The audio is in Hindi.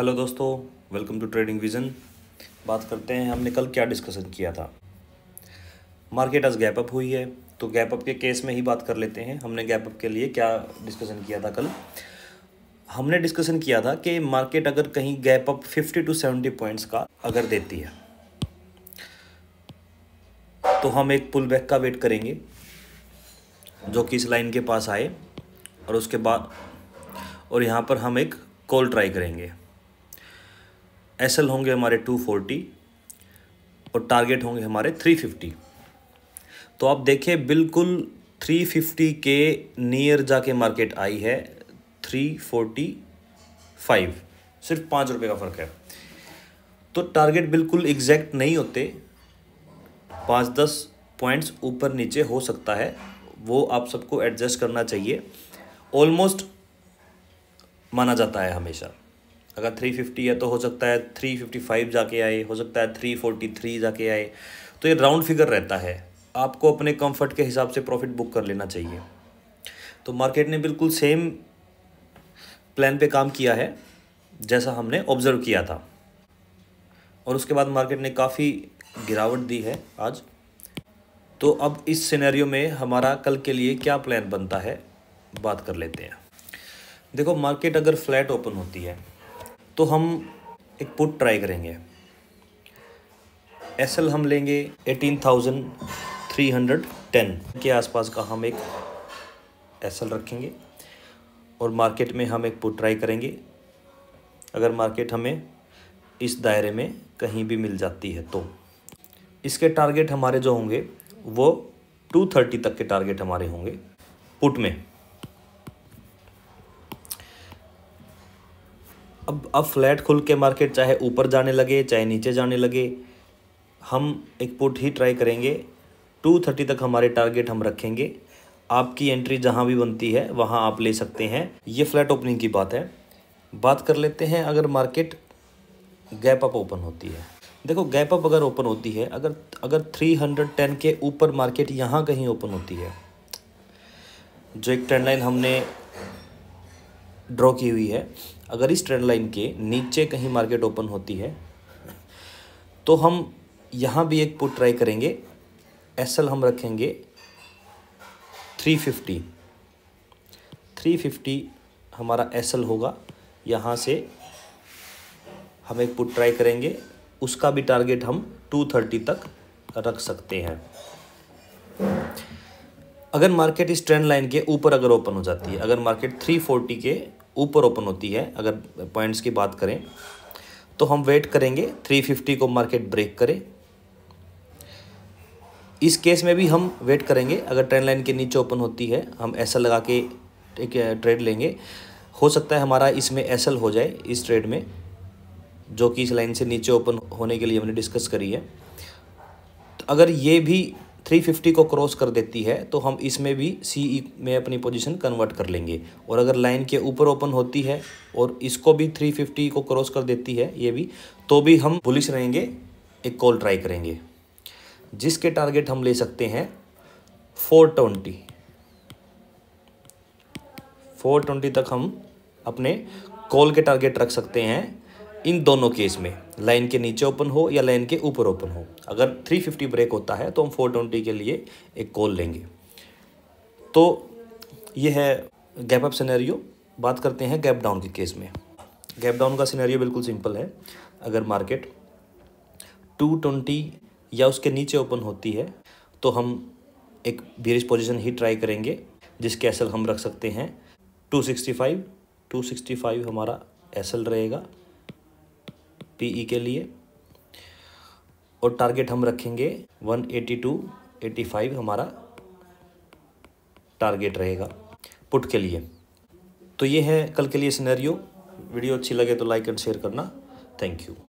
हेलो दोस्तों वेलकम टू ट्रेडिंग विज़न बात करते हैं हमने कल क्या डिस्कशन किया था मार्केट आज गैप अप हुई है तो गैप अप के केस में ही बात कर लेते हैं हमने गैप अप के लिए क्या डिस्कशन किया था कल हमने डिस्कशन किया था कि मार्केट अगर कहीं गैप अप 50 टू 70 पॉइंट्स का अगर देती है तो हम एक पुल बैक का वेट करेंगे जो कि इस लाइन के पास आए और उसके बाद और यहाँ पर हम एक कॉल ट्राई करेंगे एस होंगे हमारे 240 और टारगेट होंगे हमारे 350 तो आप देखें बिल्कुल 350 के नियर जाके मार्केट आई है 345 सिर्फ पाँच रुपये का फ़र्क है तो टारगेट बिल्कुल एग्जैक्ट नहीं होते पाँच दस पॉइंट्स ऊपर नीचे हो सकता है वो आप सबको एडजस्ट करना चाहिए ऑलमोस्ट माना जाता है हमेशा अगर थ्री फिफ्टी है तो हो सकता है थ्री फिफ्टी फाइव जाके आए हो सकता है थ्री फोर्टी थ्री जाके आए तो ये राउंड फिगर रहता है आपको अपने कंफर्ट के हिसाब से प्रॉफिट बुक कर लेना चाहिए तो मार्केट ने बिल्कुल सेम प्लान पे काम किया है जैसा हमने ऑब्ज़र्व किया था और उसके बाद मार्केट ने काफ़ी गिरावट दी है आज तो अब इस सिनेरियो में हमारा कल के लिए क्या प्लान बनता है बात कर लेते हैं देखो मार्केट अगर फ्लैट ओपन होती है तो हम एक पुट ट्राई करेंगे एस हम लेंगे eighteen thousand three hundred ten के आसपास का हम एक एस रखेंगे और मार्केट में हम एक पुट ट्राई करेंगे अगर मार्केट हमें इस दायरे में कहीं भी मिल जाती है तो इसके टारगेट हमारे जो होंगे वो टू थर्टी तक के टारगेट हमारे होंगे पुट में अब अब फ्लैट खुल के मार्केट चाहे ऊपर जाने लगे चाहे नीचे जाने लगे हम एक पुट ही ट्राई करेंगे टू थर्टी तक हमारे टारगेट हम रखेंगे आपकी एंट्री जहाँ भी बनती है वहाँ आप ले सकते हैं ये फ्लैट ओपनिंग की बात है बात कर लेते हैं अगर मार्केट गैप अप ओपन होती है देखो गैप अप अगर ओपन होती है अगर अगर 310 के ऊपर मार्केट यहाँ कहीं ओपन होती है जो एक ट्रेंड लाइन हमने ड्रॉ की हुई है अगर इस ट्रेंड लाइन के नीचे कहीं मार्केट ओपन होती है तो हम यहाँ भी एक पुट ट्राई करेंगे एसएल हम रखेंगे 350 350 हमारा एसएल होगा यहाँ से हम एक पुट ट्राई करेंगे उसका भी टारगेट हम 230 तक रख सकते हैं अगर मार्केट इस ट्रेंड लाइन के ऊपर अगर ओपन हो जाती है अगर मार्केट 340 के ऊपर ओपन होती है अगर पॉइंट्स की बात करें तो हम वेट करेंगे 350 को मार्केट ब्रेक करे इस केस में भी हम वेट करेंगे अगर ट्रेंड लाइन के नीचे ओपन होती है हम एसल लगा के एक ट्रेड लेंगे हो सकता है हमारा इसमें एसल हो जाए इस ट्रेड में जो कि इस लाइन से नीचे ओपन होने के लिए हमने डिस्कस करी है तो अगर ये भी 350 को क्रॉस कर देती है तो हम इसमें भी सी ई e में अपनी पोजीशन कन्वर्ट कर लेंगे और अगर लाइन के ऊपर ओपन होती है और इसको भी 350 को क्रॉस कर देती है ये भी तो भी हम बुलिश रहेंगे एक कॉल ट्राई करेंगे जिसके टारगेट हम ले सकते हैं फोर ट्वेंटी फोर ट्वेंटी तक हम अपने कॉल के टारगेट रख सकते हैं इन दोनों केस में लाइन के नीचे ओपन हो या लाइन के ऊपर ओपन हो अगर 350 ब्रेक होता है तो हम 420 के लिए एक कॉल लेंगे तो ये है गैप अप सिनेरियो बात करते हैं गैप डाउन के केस में गैप डाउन का सिनेरियो बिल्कुल सिंपल है अगर मार्केट 220 या उसके नीचे ओपन होती है तो हम एक बीरिज पोजिशन ही ट्राई करेंगे जिसके एसल हम रख सकते हैं टू सिक्सटी हमारा एसल रहेगा पीई e के लिए और टारगेट हम रखेंगे 182 85 हमारा टारगेट रहेगा पुट के लिए तो ये है कल के लिए सिनेरियो वीडियो अच्छी लगे तो लाइक एंड शेयर करना थैंक यू